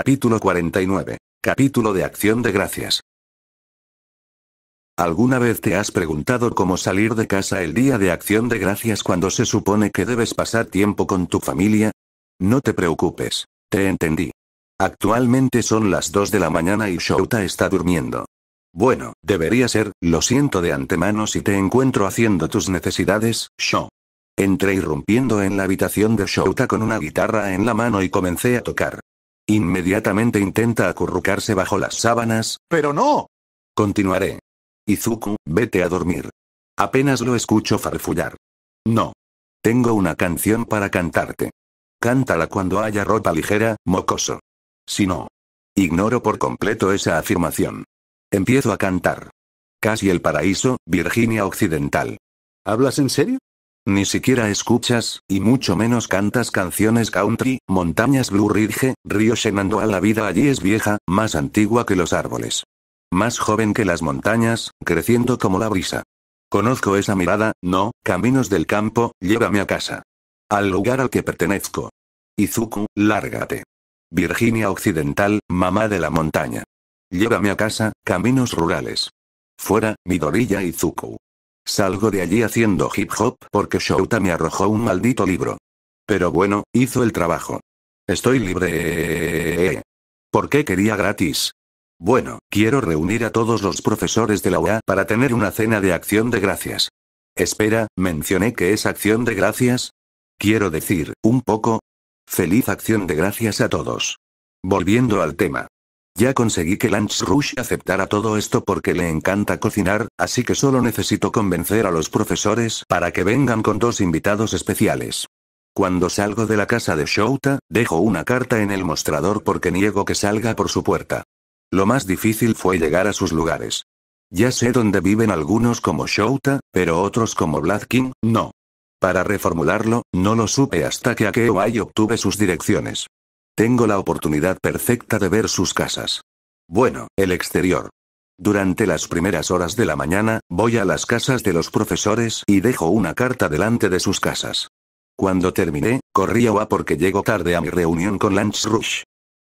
Capítulo 49. Capítulo de Acción de Gracias. ¿Alguna vez te has preguntado cómo salir de casa el día de acción de gracias cuando se supone que debes pasar tiempo con tu familia? No te preocupes, te entendí. Actualmente son las 2 de la mañana y Shouta está durmiendo. Bueno, debería ser, lo siento de antemano si te encuentro haciendo tus necesidades, Shou. Entré irrumpiendo en la habitación de Shouta con una guitarra en la mano y comencé a tocar. Inmediatamente intenta acurrucarse bajo las sábanas, pero no. Continuaré. Izuku, vete a dormir. Apenas lo escucho farfullar. No. Tengo una canción para cantarte. Cántala cuando haya ropa ligera, mocoso. Si no. Ignoro por completo esa afirmación. Empiezo a cantar. Casi el paraíso, Virginia Occidental. ¿Hablas en serio? Ni siquiera escuchas, y mucho menos cantas canciones country, montañas Blue Ridge, río Shenandoah. La vida allí es vieja, más antigua que los árboles. Más joven que las montañas, creciendo como la brisa. Conozco esa mirada, no, caminos del campo, llévame a casa. Al lugar al que pertenezco. Izuku, lárgate. Virginia Occidental, mamá de la montaña. Llévame a casa, caminos rurales. Fuera, Midorilla Izuku. Salgo de allí haciendo hip hop porque Shouta me arrojó un maldito libro. Pero bueno, hizo el trabajo. Estoy libre. ¿Por qué quería gratis? Bueno, quiero reunir a todos los profesores de la UA para tener una cena de acción de gracias. Espera, mencioné que es acción de gracias. Quiero decir, un poco. Feliz acción de gracias a todos. Volviendo al tema. Ya conseguí que Lance Rush aceptara todo esto porque le encanta cocinar, así que solo necesito convencer a los profesores para que vengan con dos invitados especiales. Cuando salgo de la casa de Shouta, dejo una carta en el mostrador porque niego que salga por su puerta. Lo más difícil fue llegar a sus lugares. Ya sé dónde viven algunos como Shouta, pero otros como Bladkin, no. Para reformularlo, no lo supe hasta que Akeo obtuve sus direcciones. Tengo la oportunidad perfecta de ver sus casas. Bueno, el exterior. Durante las primeras horas de la mañana, voy a las casas de los profesores y dejo una carta delante de sus casas. Cuando terminé, corrí a UA porque llego tarde a mi reunión con Lance Rush.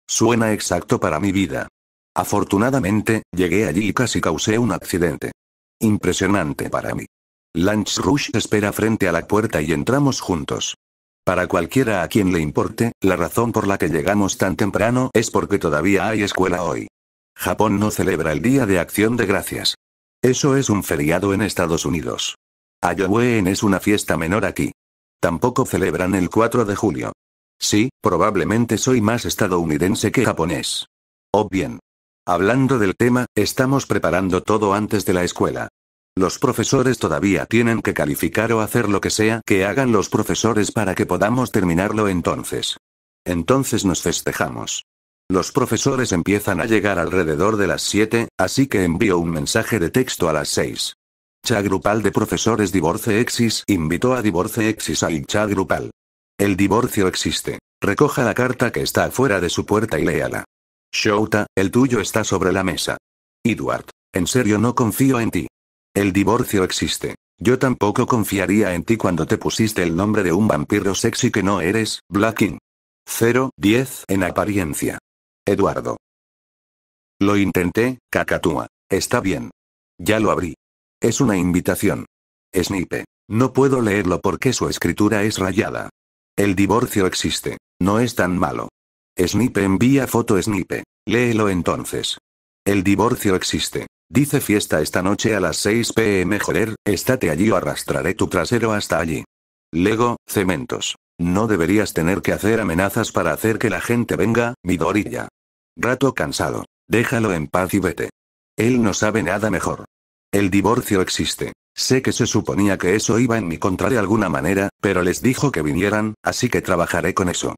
Suena exacto para mi vida. Afortunadamente, llegué allí y casi causé un accidente. Impresionante para mí. Lance Rush espera frente a la puerta y entramos juntos. Para cualquiera a quien le importe, la razón por la que llegamos tan temprano es porque todavía hay escuela hoy. Japón no celebra el Día de Acción de Gracias. Eso es un feriado en Estados Unidos. Halloween es una fiesta menor aquí. Tampoco celebran el 4 de julio. Sí, probablemente soy más estadounidense que japonés. O oh, bien. Hablando del tema, estamos preparando todo antes de la escuela. Los profesores todavía tienen que calificar o hacer lo que sea que hagan los profesores para que podamos terminarlo entonces. Entonces nos festejamos. Los profesores empiezan a llegar alrededor de las 7, así que envío un mensaje de texto a las 6. Cha grupal de profesores Divorce Exis invitó a Divorce Exis al cha grupal. El divorcio existe. Recoja la carta que está afuera de su puerta y léala. Shouta, el tuyo está sobre la mesa. Edward, en serio no confío en ti. El divorcio existe. Yo tampoco confiaría en ti cuando te pusiste el nombre de un vampiro sexy que no eres, Blacking. 0-10 en apariencia. Eduardo. Lo intenté, Cacatúa. Está bien. Ya lo abrí. Es una invitación. Snipe. No puedo leerlo porque su escritura es rayada. El divorcio existe. No es tan malo. Snipe envía foto Snipe. Léelo entonces. El divorcio existe. Dice fiesta esta noche a las 6 pm joder, estate allí o arrastraré tu trasero hasta allí. Lego, cementos. No deberías tener que hacer amenazas para hacer que la gente venga, mi dorilla. Rato cansado. Déjalo en paz y vete. Él no sabe nada mejor. El divorcio existe. Sé que se suponía que eso iba en mi contra de alguna manera, pero les dijo que vinieran, así que trabajaré con eso.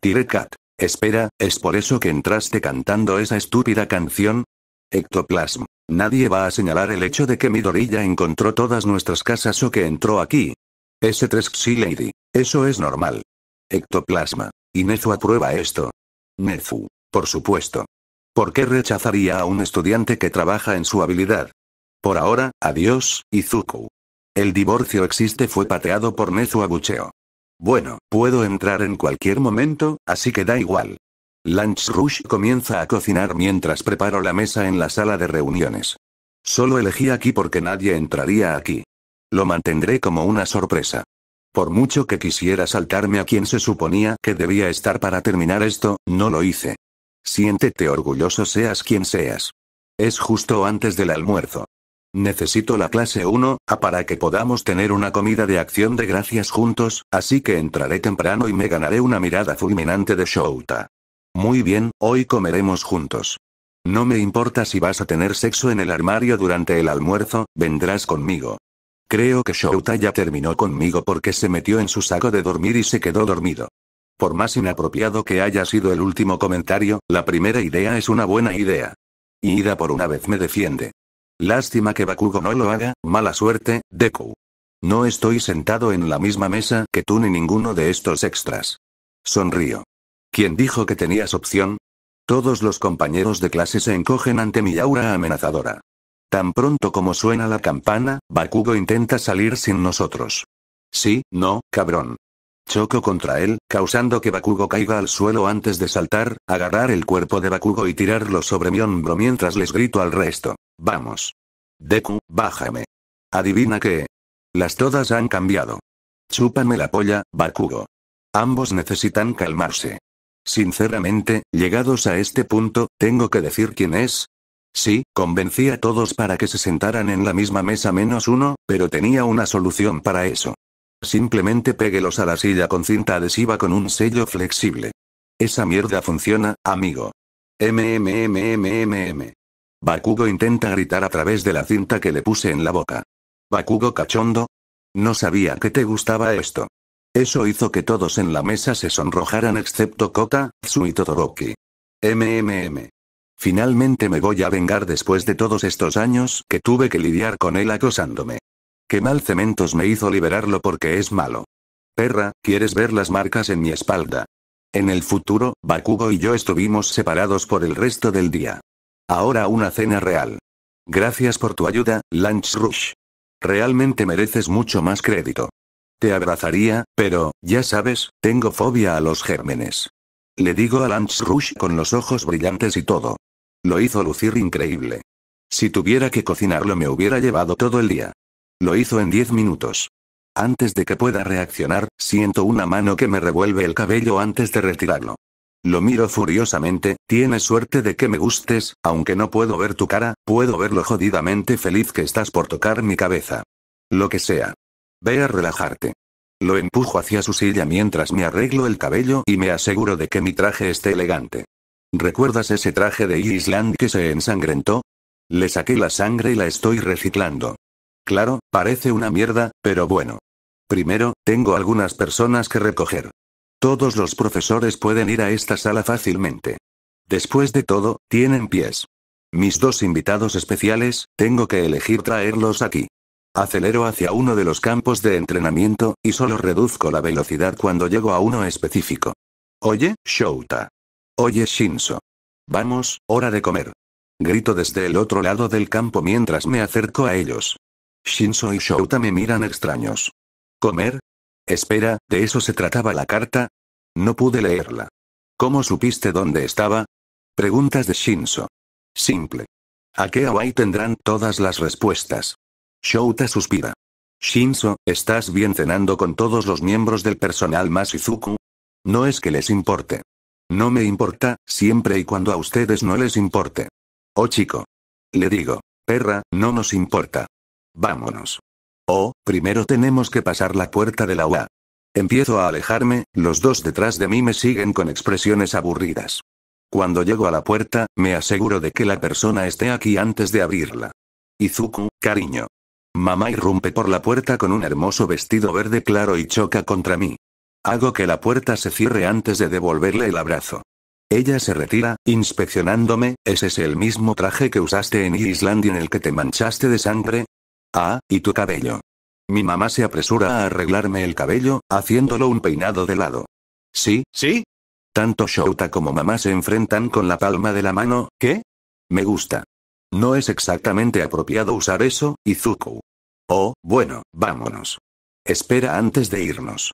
Tire Cat. Espera, ¿es por eso que entraste cantando esa estúpida canción? Ectoplasm. Nadie va a señalar el hecho de que Midorilla encontró todas nuestras casas o que entró aquí. S3 xi Lady. Eso es normal. Ectoplasma. Y Nezu aprueba esto. Nezu. Por supuesto. ¿Por qué rechazaría a un estudiante que trabaja en su habilidad? Por ahora, adiós, Izuku. El divorcio existe fue pateado por Nezu Abucheo. Bueno, puedo entrar en cualquier momento, así que da igual. Lunch Rush comienza a cocinar mientras preparo la mesa en la sala de reuniones. Solo elegí aquí porque nadie entraría aquí. Lo mantendré como una sorpresa. Por mucho que quisiera saltarme a quien se suponía que debía estar para terminar esto, no lo hice. Siéntete orgulloso seas quien seas. Es justo antes del almuerzo. Necesito la clase 1, A ah, para que podamos tener una comida de acción de gracias juntos, así que entraré temprano y me ganaré una mirada fulminante de Shouta. Muy bien, hoy comeremos juntos. No me importa si vas a tener sexo en el armario durante el almuerzo, vendrás conmigo. Creo que Shouta ya terminó conmigo porque se metió en su saco de dormir y se quedó dormido. Por más inapropiado que haya sido el último comentario, la primera idea es una buena idea. Y Ida por una vez me defiende. Lástima que Bakugo no lo haga, mala suerte, Deku. No estoy sentado en la misma mesa que tú ni ninguno de estos extras. Sonrío. ¿Quién dijo que tenías opción? Todos los compañeros de clase se encogen ante mi aura amenazadora. Tan pronto como suena la campana, Bakugo intenta salir sin nosotros. Sí, no, cabrón. Choco contra él, causando que Bakugo caiga al suelo antes de saltar, agarrar el cuerpo de Bakugo y tirarlo sobre mi hombro mientras les grito al resto. Vamos. Deku, bájame. Adivina qué. Las todas han cambiado. Chúpame la polla, Bakugo. Ambos necesitan calmarse. Sinceramente, llegados a este punto, tengo que decir quién es. Sí, convencí a todos para que se sentaran en la misma mesa menos uno, pero tenía una solución para eso. Simplemente péguelos a la silla con cinta adhesiva con un sello flexible. Esa mierda funciona, amigo. MMMMM. Bakugo intenta gritar a través de la cinta que le puse en la boca. Bakugo cachondo. No sabía que te gustaba esto. Eso hizo que todos en la mesa se sonrojaran excepto Kota, Tsu y Todoroki. MMM. Finalmente me voy a vengar después de todos estos años que tuve que lidiar con él acosándome. Qué mal cementos me hizo liberarlo porque es malo. Perra, ¿quieres ver las marcas en mi espalda? En el futuro, Bakugo y yo estuvimos separados por el resto del día. Ahora una cena real. Gracias por tu ayuda, Lunch Rush. Realmente mereces mucho más crédito. Te abrazaría, pero, ya sabes, tengo fobia a los gérmenes. Le digo a Lance Rush con los ojos brillantes y todo. Lo hizo lucir increíble. Si tuviera que cocinarlo me hubiera llevado todo el día. Lo hizo en 10 minutos. Antes de que pueda reaccionar, siento una mano que me revuelve el cabello antes de retirarlo. Lo miro furiosamente, tienes suerte de que me gustes, aunque no puedo ver tu cara, puedo ver lo jodidamente feliz que estás por tocar mi cabeza. Lo que sea. Ve a relajarte. Lo empujo hacia su silla mientras me arreglo el cabello y me aseguro de que mi traje esté elegante. ¿Recuerdas ese traje de Island que se ensangrentó? Le saqué la sangre y la estoy reciclando. Claro, parece una mierda, pero bueno. Primero, tengo algunas personas que recoger. Todos los profesores pueden ir a esta sala fácilmente. Después de todo, tienen pies. Mis dos invitados especiales, tengo que elegir traerlos aquí. Acelero hacia uno de los campos de entrenamiento, y solo reduzco la velocidad cuando llego a uno específico. Oye, Shouta. Oye, Shinso. Vamos, hora de comer. Grito desde el otro lado del campo mientras me acerco a ellos. Shinso y Shouta me miran extraños. ¿Comer? Espera, ¿de eso se trataba la carta? No pude leerla. ¿Cómo supiste dónde estaba? Preguntas de Shinso. Simple. A qué Hawaii tendrán todas las respuestas. Shouta suspira. Shinzo, ¿estás bien cenando con todos los miembros del personal más Izuku? No es que les importe. No me importa, siempre y cuando a ustedes no les importe. Oh chico. Le digo, perra, no nos importa. Vámonos. Oh, primero tenemos que pasar la puerta de la UA. Empiezo a alejarme, los dos detrás de mí me siguen con expresiones aburridas. Cuando llego a la puerta, me aseguro de que la persona esté aquí antes de abrirla. Izuku, cariño, Mamá irrumpe por la puerta con un hermoso vestido verde claro y choca contra mí. Hago que la puerta se cierre antes de devolverle el abrazo. Ella se retira, inspeccionándome, ¿ese ¿es el mismo traje que usaste en Islandia en el que te manchaste de sangre? Ah, y tu cabello. Mi mamá se apresura a arreglarme el cabello, haciéndolo un peinado de lado. ¿Sí? ¿Sí? Tanto Shouta como mamá se enfrentan con la palma de la mano, ¿qué? Me gusta. No es exactamente apropiado usar eso, Izuku. Oh, bueno, vámonos. Espera antes de irnos.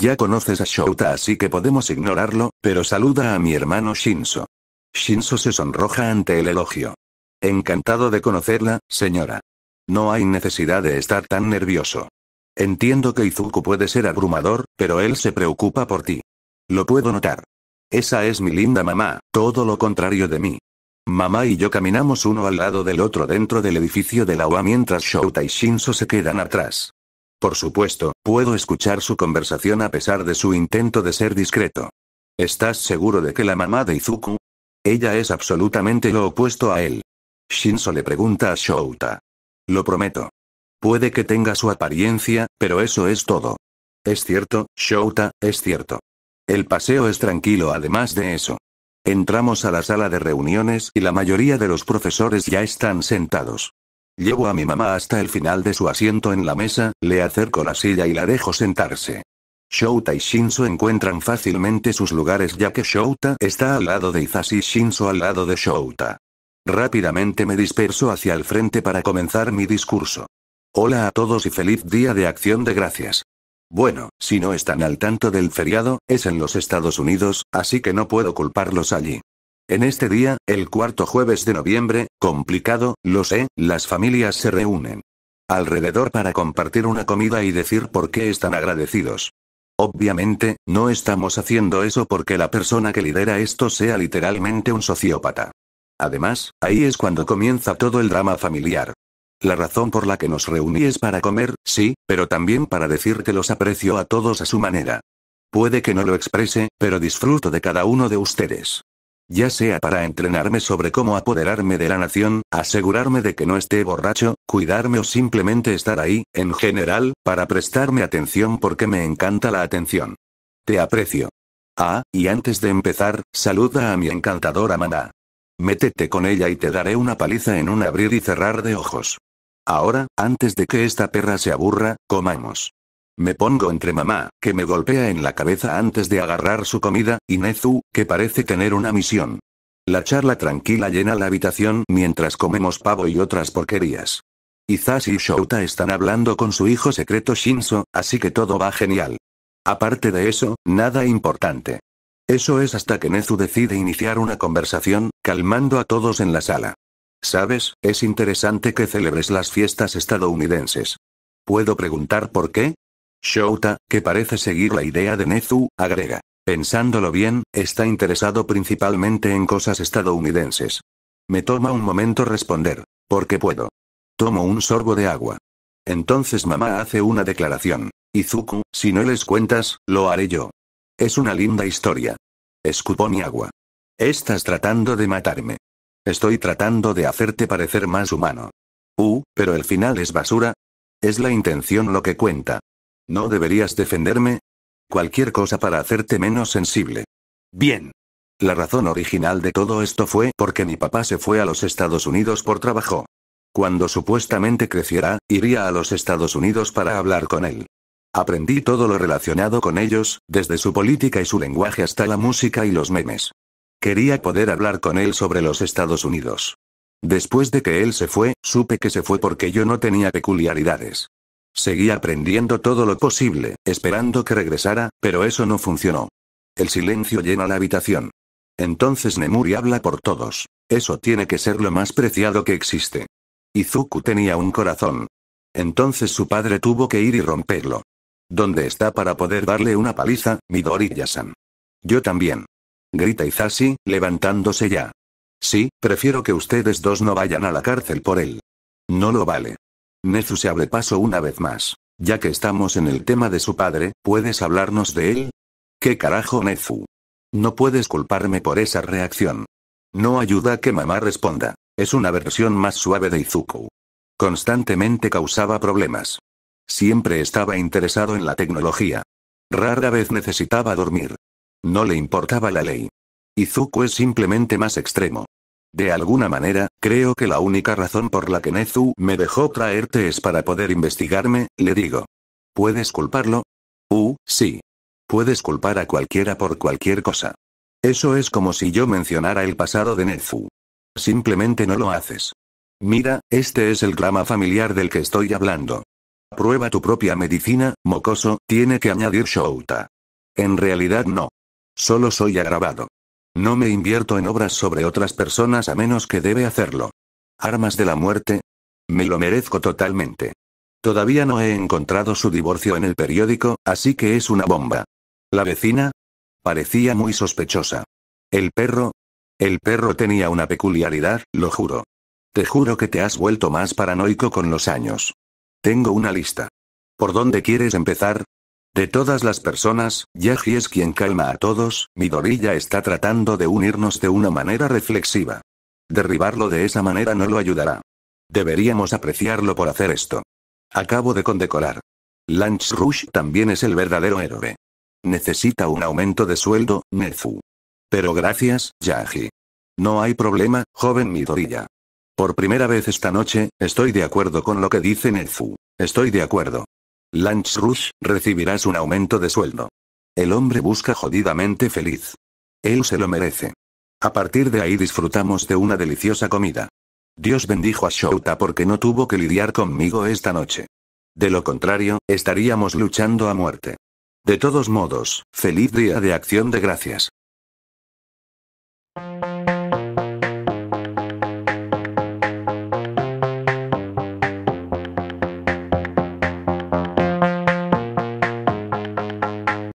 Ya conoces a Shouta así que podemos ignorarlo, pero saluda a mi hermano Shinso. Shinso se sonroja ante el elogio. Encantado de conocerla, señora. No hay necesidad de estar tan nervioso. Entiendo que Izuku puede ser abrumador, pero él se preocupa por ti. Lo puedo notar. Esa es mi linda mamá, todo lo contrario de mí. Mamá y yo caminamos uno al lado del otro dentro del edificio de la UA mientras Shouta y Shinso se quedan atrás. Por supuesto, puedo escuchar su conversación a pesar de su intento de ser discreto. ¿Estás seguro de que la mamá de Izuku? Ella es absolutamente lo opuesto a él. Shinso le pregunta a Shouta. Lo prometo. Puede que tenga su apariencia, pero eso es todo. Es cierto, Shouta, es cierto. El paseo es tranquilo además de eso. Entramos a la sala de reuniones y la mayoría de los profesores ya están sentados. Llevo a mi mamá hasta el final de su asiento en la mesa, le acerco la silla y la dejo sentarse. Shouta y Shinso encuentran fácilmente sus lugares ya que Shouta está al lado de Izashi y Shinso al lado de Shouta. Rápidamente me disperso hacia el frente para comenzar mi discurso. Hola a todos y feliz día de acción de gracias. Bueno, si no están al tanto del feriado, es en los Estados Unidos, así que no puedo culparlos allí. En este día, el cuarto jueves de noviembre, complicado, lo sé, las familias se reúnen alrededor para compartir una comida y decir por qué están agradecidos. Obviamente, no estamos haciendo eso porque la persona que lidera esto sea literalmente un sociópata. Además, ahí es cuando comienza todo el drama familiar. La razón por la que nos reuní es para comer, sí, pero también para decir que los aprecio a todos a su manera. Puede que no lo exprese, pero disfruto de cada uno de ustedes. Ya sea para entrenarme sobre cómo apoderarme de la nación, asegurarme de que no esté borracho, cuidarme o simplemente estar ahí, en general, para prestarme atención porque me encanta la atención. Te aprecio. Ah, y antes de empezar, saluda a mi encantadora maná. Métete con ella y te daré una paliza en un abrir y cerrar de ojos. Ahora, antes de que esta perra se aburra, comamos. Me pongo entre mamá, que me golpea en la cabeza antes de agarrar su comida, y Nezu, que parece tener una misión. La charla tranquila llena la habitación mientras comemos pavo y otras porquerías. Quizás y Shouta están hablando con su hijo secreto Shinso, así que todo va genial. Aparte de eso, nada importante. Eso es hasta que Nezu decide iniciar una conversación, calmando a todos en la sala. Sabes, es interesante que celebres las fiestas estadounidenses. ¿Puedo preguntar por qué? Shouta, que parece seguir la idea de Nezu, agrega. Pensándolo bien, está interesado principalmente en cosas estadounidenses. Me toma un momento responder, ¿Por qué puedo. Tomo un sorbo de agua. Entonces mamá hace una declaración. Izuku, si no les cuentas, lo haré yo. Es una linda historia. Escupo mi agua. Estás tratando de matarme. Estoy tratando de hacerte parecer más humano. Uh, pero el final es basura. Es la intención lo que cuenta. ¿No deberías defenderme? Cualquier cosa para hacerte menos sensible. Bien. La razón original de todo esto fue porque mi papá se fue a los Estados Unidos por trabajo. Cuando supuestamente creciera, iría a los Estados Unidos para hablar con él. Aprendí todo lo relacionado con ellos, desde su política y su lenguaje hasta la música y los memes. Quería poder hablar con él sobre los Estados Unidos. Después de que él se fue, supe que se fue porque yo no tenía peculiaridades. Seguí aprendiendo todo lo posible, esperando que regresara, pero eso no funcionó. El silencio llena la habitación. Entonces Nemuri habla por todos. Eso tiene que ser lo más preciado que existe. Izuku tenía un corazón. Entonces su padre tuvo que ir y romperlo. ¿Dónde está para poder darle una paliza, Midori Yasan? Yo también grita Izashi, levantándose ya. Sí, prefiero que ustedes dos no vayan a la cárcel por él. No lo vale. Nezu se abre paso una vez más. Ya que estamos en el tema de su padre, ¿puedes hablarnos de él? ¿Qué carajo, Nezu? No puedes culparme por esa reacción. No ayuda que mamá responda. Es una versión más suave de Izuku. Constantemente causaba problemas. Siempre estaba interesado en la tecnología. Rara vez necesitaba dormir. No le importaba la ley. Izuku es simplemente más extremo. De alguna manera, creo que la única razón por la que Nezu me dejó traerte es para poder investigarme, le digo. ¿Puedes culparlo? Uh, sí. Puedes culpar a cualquiera por cualquier cosa. Eso es como si yo mencionara el pasado de Nezu. Simplemente no lo haces. Mira, este es el drama familiar del que estoy hablando. Prueba tu propia medicina, mocoso, tiene que añadir Shouta. En realidad no. Solo soy agravado. No me invierto en obras sobre otras personas a menos que debe hacerlo. Armas de la muerte. Me lo merezco totalmente. Todavía no he encontrado su divorcio en el periódico, así que es una bomba. La vecina. Parecía muy sospechosa. El perro. El perro tenía una peculiaridad, lo juro. Te juro que te has vuelto más paranoico con los años. Tengo una lista. ¿Por dónde quieres empezar? De todas las personas, Yagi es quien calma a todos, Midorilla está tratando de unirnos de una manera reflexiva. Derribarlo de esa manera no lo ayudará. Deberíamos apreciarlo por hacer esto. Acabo de condecorar. Lance Rush también es el verdadero héroe. Necesita un aumento de sueldo, Nezu. Pero gracias, Yagi. No hay problema, joven Midorilla. Por primera vez esta noche, estoy de acuerdo con lo que dice Nezu. Estoy de acuerdo. Lunch Rush, recibirás un aumento de sueldo. El hombre busca jodidamente feliz. Él se lo merece. A partir de ahí disfrutamos de una deliciosa comida. Dios bendijo a Shouta porque no tuvo que lidiar conmigo esta noche. De lo contrario, estaríamos luchando a muerte. De todos modos, feliz día de acción de gracias.